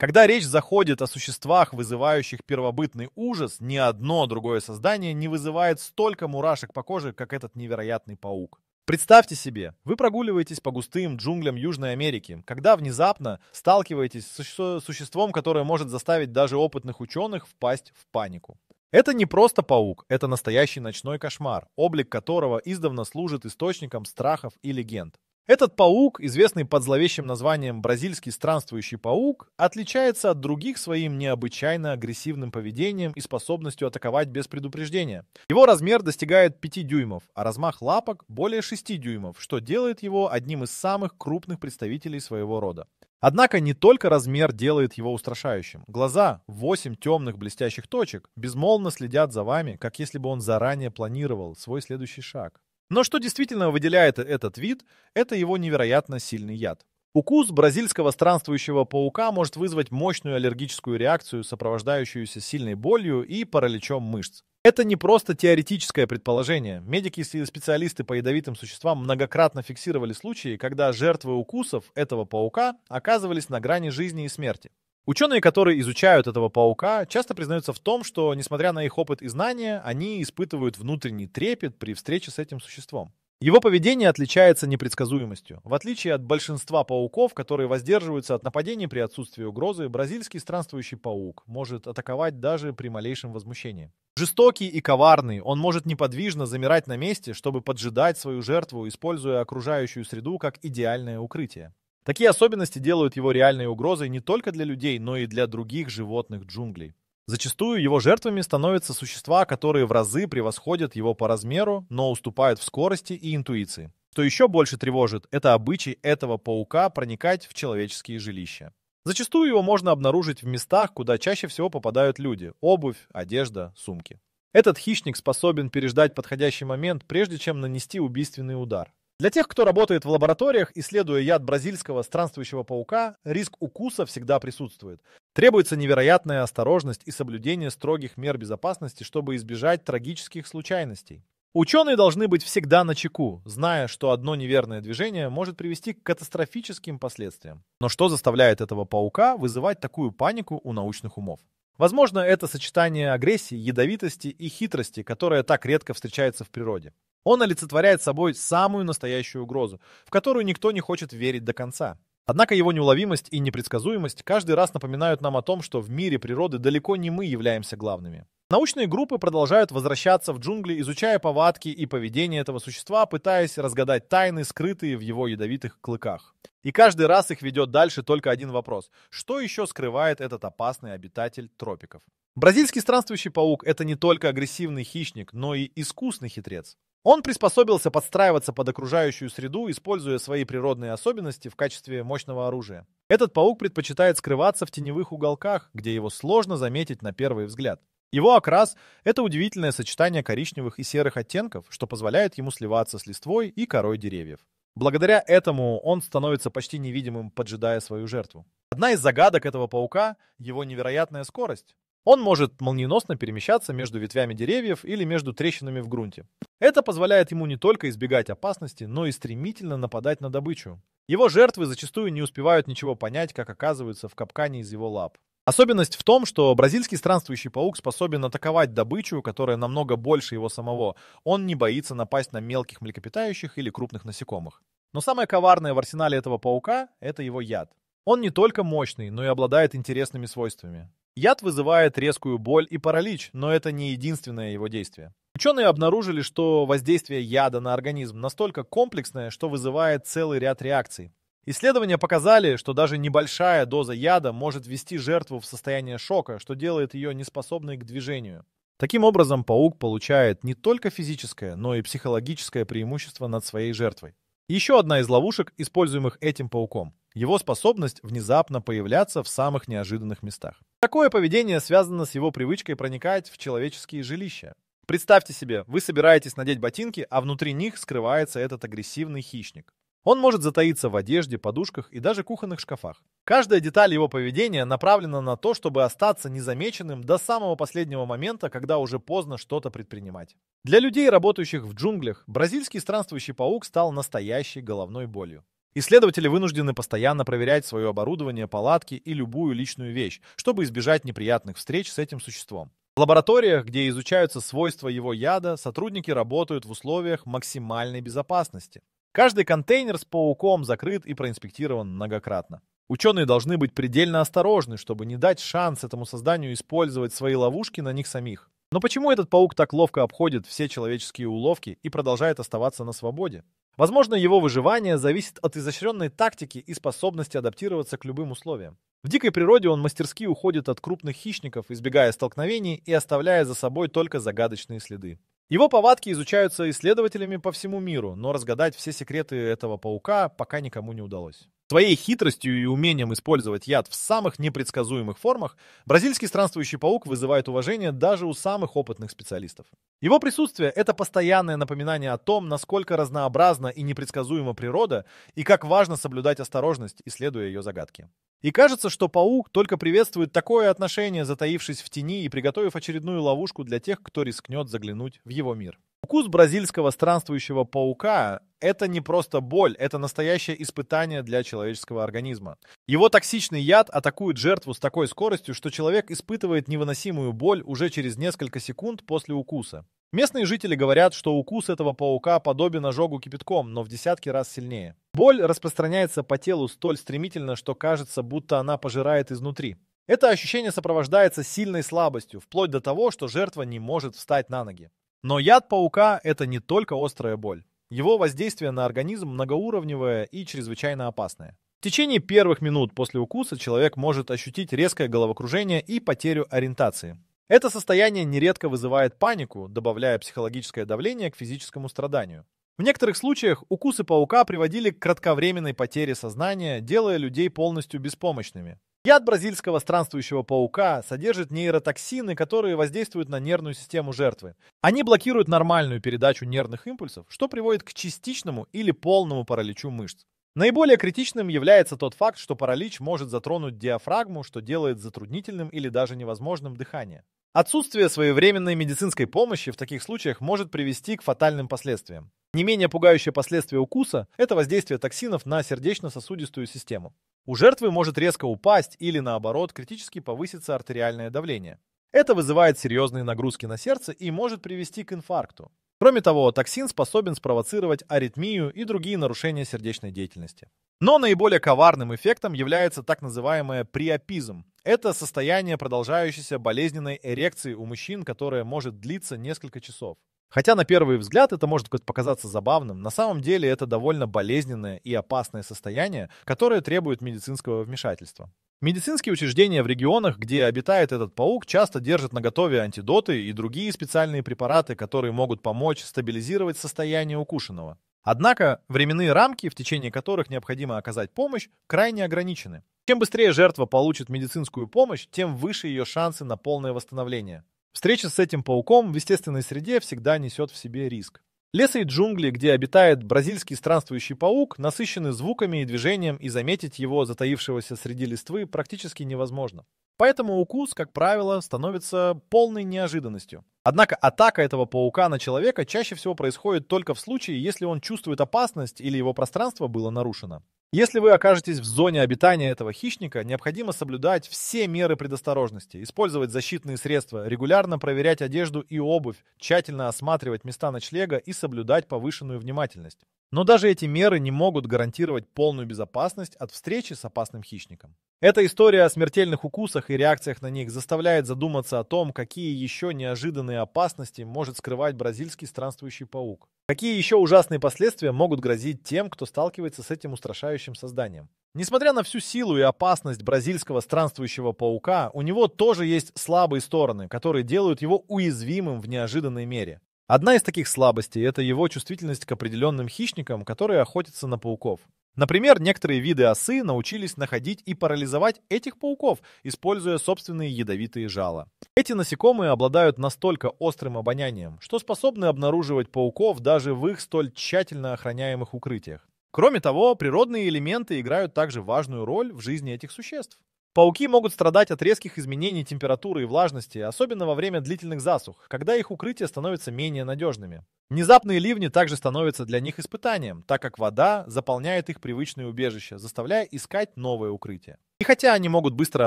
Когда речь заходит о существах, вызывающих первобытный ужас, ни одно другое создание не вызывает столько мурашек по коже, как этот невероятный паук. Представьте себе, вы прогуливаетесь по густым джунглям Южной Америки, когда внезапно сталкиваетесь с существом, которое может заставить даже опытных ученых впасть в панику. Это не просто паук, это настоящий ночной кошмар, облик которого издавна служит источником страхов и легенд. Этот паук, известный под зловещим названием бразильский странствующий паук, отличается от других своим необычайно агрессивным поведением и способностью атаковать без предупреждения. Его размер достигает 5 дюймов, а размах лапок более 6 дюймов, что делает его одним из самых крупных представителей своего рода. Однако не только размер делает его устрашающим. Глаза, 8 темных блестящих точек, безмолвно следят за вами, как если бы он заранее планировал свой следующий шаг. Но что действительно выделяет этот вид, это его невероятно сильный яд. Укус бразильского странствующего паука может вызвать мощную аллергическую реакцию, сопровождающуюся сильной болью и параличом мышц. Это не просто теоретическое предположение. Медики и специалисты по ядовитым существам многократно фиксировали случаи, когда жертвы укусов этого паука оказывались на грани жизни и смерти. Ученые, которые изучают этого паука, часто признаются в том, что, несмотря на их опыт и знания, они испытывают внутренний трепет при встрече с этим существом. Его поведение отличается непредсказуемостью. В отличие от большинства пауков, которые воздерживаются от нападений при отсутствии угрозы, бразильский странствующий паук может атаковать даже при малейшем возмущении. Жестокий и коварный, он может неподвижно замирать на месте, чтобы поджидать свою жертву, используя окружающую среду как идеальное укрытие. Такие особенности делают его реальной угрозой не только для людей, но и для других животных джунглей. Зачастую его жертвами становятся существа, которые в разы превосходят его по размеру, но уступают в скорости и интуиции. Что еще больше тревожит, это обычай этого паука проникать в человеческие жилища. Зачастую его можно обнаружить в местах, куда чаще всего попадают люди – обувь, одежда, сумки. Этот хищник способен переждать подходящий момент, прежде чем нанести убийственный удар. Для тех, кто работает в лабораториях, исследуя яд бразильского странствующего паука, риск укуса всегда присутствует. Требуется невероятная осторожность и соблюдение строгих мер безопасности, чтобы избежать трагических случайностей. Ученые должны быть всегда на чеку, зная, что одно неверное движение может привести к катастрофическим последствиям. Но что заставляет этого паука вызывать такую панику у научных умов? Возможно, это сочетание агрессии, ядовитости и хитрости, которое так редко встречается в природе. Он олицетворяет собой самую настоящую угрозу, в которую никто не хочет верить до конца. Однако его неуловимость и непредсказуемость каждый раз напоминают нам о том, что в мире природы далеко не мы являемся главными. Научные группы продолжают возвращаться в джунгли, изучая повадки и поведение этого существа, пытаясь разгадать тайны, скрытые в его ядовитых клыках. И каждый раз их ведет дальше только один вопрос. Что еще скрывает этот опасный обитатель тропиков? Бразильский странствующий паук – это не только агрессивный хищник, но и искусный хитрец. Он приспособился подстраиваться под окружающую среду, используя свои природные особенности в качестве мощного оружия. Этот паук предпочитает скрываться в теневых уголках, где его сложно заметить на первый взгляд. Его окрас — это удивительное сочетание коричневых и серых оттенков, что позволяет ему сливаться с листвой и корой деревьев. Благодаря этому он становится почти невидимым, поджидая свою жертву. Одна из загадок этого паука — его невероятная скорость. Он может молниеносно перемещаться между ветвями деревьев или между трещинами в грунте. Это позволяет ему не только избегать опасности, но и стремительно нападать на добычу. Его жертвы зачастую не успевают ничего понять, как оказываются в капкане из его лап. Особенность в том, что бразильский странствующий паук способен атаковать добычу, которая намного больше его самого. Он не боится напасть на мелких млекопитающих или крупных насекомых. Но самое коварное в арсенале этого паука – это его яд. Он не только мощный, но и обладает интересными свойствами. Яд вызывает резкую боль и паралич, но это не единственное его действие. Ученые обнаружили, что воздействие яда на организм настолько комплексное, что вызывает целый ряд реакций. Исследования показали, что даже небольшая доза яда может ввести жертву в состояние шока, что делает ее неспособной к движению. Таким образом, паук получает не только физическое, но и психологическое преимущество над своей жертвой. Еще одна из ловушек, используемых этим пауком, его способность внезапно появляться в самых неожиданных местах. Такое поведение связано с его привычкой проникать в человеческие жилища. Представьте себе, вы собираетесь надеть ботинки, а внутри них скрывается этот агрессивный хищник. Он может затаиться в одежде, подушках и даже кухонных шкафах. Каждая деталь его поведения направлена на то, чтобы остаться незамеченным до самого последнего момента, когда уже поздно что-то предпринимать. Для людей, работающих в джунглях, бразильский странствующий паук стал настоящей головной болью. Исследователи вынуждены постоянно проверять свое оборудование, палатки и любую личную вещь, чтобы избежать неприятных встреч с этим существом. В лабораториях, где изучаются свойства его яда, сотрудники работают в условиях максимальной безопасности. Каждый контейнер с пауком закрыт и проинспектирован многократно. Ученые должны быть предельно осторожны, чтобы не дать шанс этому созданию использовать свои ловушки на них самих. Но почему этот паук так ловко обходит все человеческие уловки и продолжает оставаться на свободе? Возможно, его выживание зависит от изощренной тактики и способности адаптироваться к любым условиям. В дикой природе он мастерски уходит от крупных хищников, избегая столкновений и оставляя за собой только загадочные следы. Его повадки изучаются исследователями по всему миру, но разгадать все секреты этого паука пока никому не удалось. Твоей хитростью и умением использовать яд в самых непредсказуемых формах бразильский странствующий паук вызывает уважение даже у самых опытных специалистов. Его присутствие – это постоянное напоминание о том, насколько разнообразна и непредсказуема природа, и как важно соблюдать осторожность, исследуя ее загадки. И кажется, что паук только приветствует такое отношение, затаившись в тени и приготовив очередную ловушку для тех, кто рискнет заглянуть в его мир. Укус бразильского странствующего паука это не просто боль, это настоящее испытание для человеческого организма. Его токсичный яд атакует жертву с такой скоростью, что человек испытывает невыносимую боль уже через несколько секунд после укуса. Местные жители говорят, что укус этого паука подобен ожогу кипятком, но в десятки раз сильнее. Боль распространяется по телу столь стремительно, что кажется, будто она пожирает изнутри. Это ощущение сопровождается сильной слабостью, вплоть до того, что жертва не может встать на ноги. Но яд паука – это не только острая боль. Его воздействие на организм многоуровневое и чрезвычайно опасное. В течение первых минут после укуса человек может ощутить резкое головокружение и потерю ориентации. Это состояние нередко вызывает панику, добавляя психологическое давление к физическому страданию. В некоторых случаях укусы паука приводили к кратковременной потере сознания, делая людей полностью беспомощными. Яд бразильского странствующего паука содержит нейротоксины, которые воздействуют на нервную систему жертвы. Они блокируют нормальную передачу нервных импульсов, что приводит к частичному или полному параличу мышц. Наиболее критичным является тот факт, что паралич может затронуть диафрагму, что делает затруднительным или даже невозможным дыхание. Отсутствие своевременной медицинской помощи в таких случаях может привести к фатальным последствиям. Не менее пугающее последствие укуса – это воздействие токсинов на сердечно-сосудистую систему. У жертвы может резко упасть или, наоборот, критически повыситься артериальное давление. Это вызывает серьезные нагрузки на сердце и может привести к инфаркту. Кроме того, токсин способен спровоцировать аритмию и другие нарушения сердечной деятельности. Но наиболее коварным эффектом является так называемое приопизм. Это состояние продолжающейся болезненной эрекции у мужчин, которое может длиться несколько часов. Хотя на первый взгляд это может показаться забавным, на самом деле это довольно болезненное и опасное состояние, которое требует медицинского вмешательства. Медицинские учреждения в регионах, где обитает этот паук, часто держат на готове антидоты и другие специальные препараты, которые могут помочь стабилизировать состояние укушенного. Однако временные рамки, в течение которых необходимо оказать помощь, крайне ограничены. Чем быстрее жертва получит медицинскую помощь, тем выше ее шансы на полное восстановление. Встреча с этим пауком в естественной среде всегда несет в себе риск. Лесы и джунгли, где обитает бразильский странствующий паук, насыщены звуками и движением, и заметить его, затаившегося среди листвы, практически невозможно. Поэтому укус, как правило, становится полной неожиданностью. Однако атака этого паука на человека чаще всего происходит только в случае, если он чувствует опасность или его пространство было нарушено. Если вы окажетесь в зоне обитания этого хищника, необходимо соблюдать все меры предосторожности, использовать защитные средства, регулярно проверять одежду и обувь, тщательно осматривать места ночлега и соблюдать повышенную внимательность. Но даже эти меры не могут гарантировать полную безопасность от встречи с опасным хищником. Эта история о смертельных укусах и реакциях на них заставляет задуматься о том, какие еще неожиданные опасности может скрывать бразильский странствующий паук. Какие еще ужасные последствия могут грозить тем, кто сталкивается с этим устрашающим созданием? Несмотря на всю силу и опасность бразильского странствующего паука, у него тоже есть слабые стороны, которые делают его уязвимым в неожиданной мере. Одна из таких слабостей – это его чувствительность к определенным хищникам, которые охотятся на пауков. Например, некоторые виды осы научились находить и парализовать этих пауков, используя собственные ядовитые жала. Эти насекомые обладают настолько острым обонянием, что способны обнаруживать пауков даже в их столь тщательно охраняемых укрытиях. Кроме того, природные элементы играют также важную роль в жизни этих существ. Пауки могут страдать от резких изменений температуры и влажности, особенно во время длительных засух, когда их укрытия становятся менее надежными. Внезапные ливни также становятся для них испытанием, так как вода заполняет их привычные убежища, заставляя искать новое укрытие. И хотя они могут быстро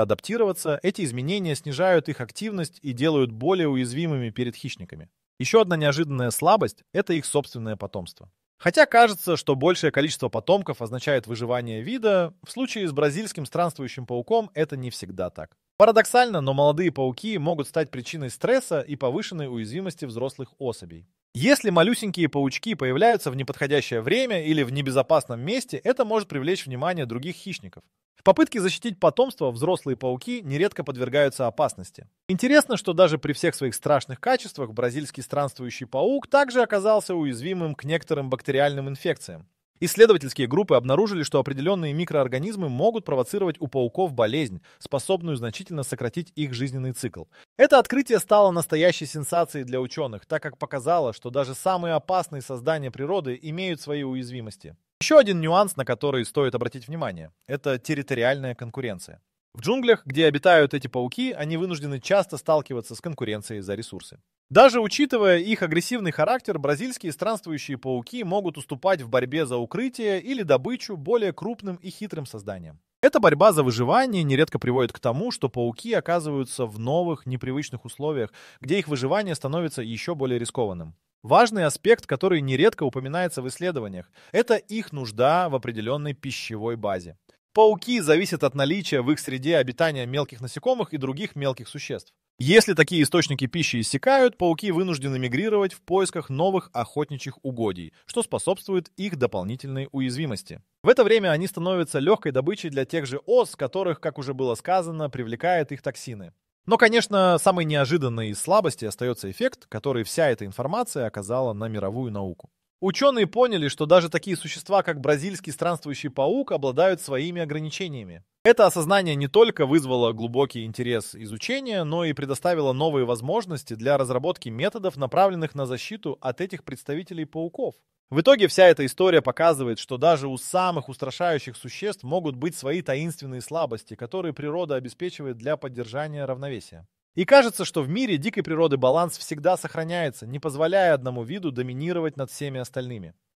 адаптироваться, эти изменения снижают их активность и делают более уязвимыми перед хищниками. Еще одна неожиданная слабость – это их собственное потомство. Хотя кажется, что большее количество потомков означает выживание вида, в случае с бразильским странствующим пауком это не всегда так. Парадоксально, но молодые пауки могут стать причиной стресса и повышенной уязвимости взрослых особей. Если малюсенькие паучки появляются в неподходящее время или в небезопасном месте, это может привлечь внимание других хищников. В попытке защитить потомство взрослые пауки нередко подвергаются опасности. Интересно, что даже при всех своих страшных качествах бразильский странствующий паук также оказался уязвимым к некоторым бактериальным инфекциям. Исследовательские группы обнаружили, что определенные микроорганизмы могут провоцировать у пауков болезнь, способную значительно сократить их жизненный цикл. Это открытие стало настоящей сенсацией для ученых, так как показало, что даже самые опасные создания природы имеют свои уязвимости. Еще один нюанс, на который стоит обратить внимание, это территориальная конкуренция. В джунглях, где обитают эти пауки, они вынуждены часто сталкиваться с конкуренцией за ресурсы. Даже учитывая их агрессивный характер, бразильские странствующие пауки могут уступать в борьбе за укрытие или добычу более крупным и хитрым созданиям. Эта борьба за выживание нередко приводит к тому, что пауки оказываются в новых, непривычных условиях, где их выживание становится еще более рискованным. Важный аспект, который нередко упоминается в исследованиях, это их нужда в определенной пищевой базе. Пауки зависят от наличия в их среде обитания мелких насекомых и других мелких существ. Если такие источники пищи иссякают, пауки вынуждены мигрировать в поисках новых охотничьих угодий, что способствует их дополнительной уязвимости. В это время они становятся легкой добычей для тех же ос, которых, как уже было сказано, привлекают их токсины. Но, конечно, самой неожиданной из слабости остается эффект, который вся эта информация оказала на мировую науку. Ученые поняли, что даже такие существа, как бразильский странствующий паук, обладают своими ограничениями. Это осознание не только вызвало глубокий интерес изучения, но и предоставило новые возможности для разработки методов, направленных на защиту от этих представителей пауков. В итоге вся эта история показывает, что даже у самых устрашающих существ могут быть свои таинственные слабости, которые природа обеспечивает для поддержания равновесия. И кажется, что в мире дикой природы баланс всегда сохраняется, не позволяя одному виду доминировать над всеми остальными.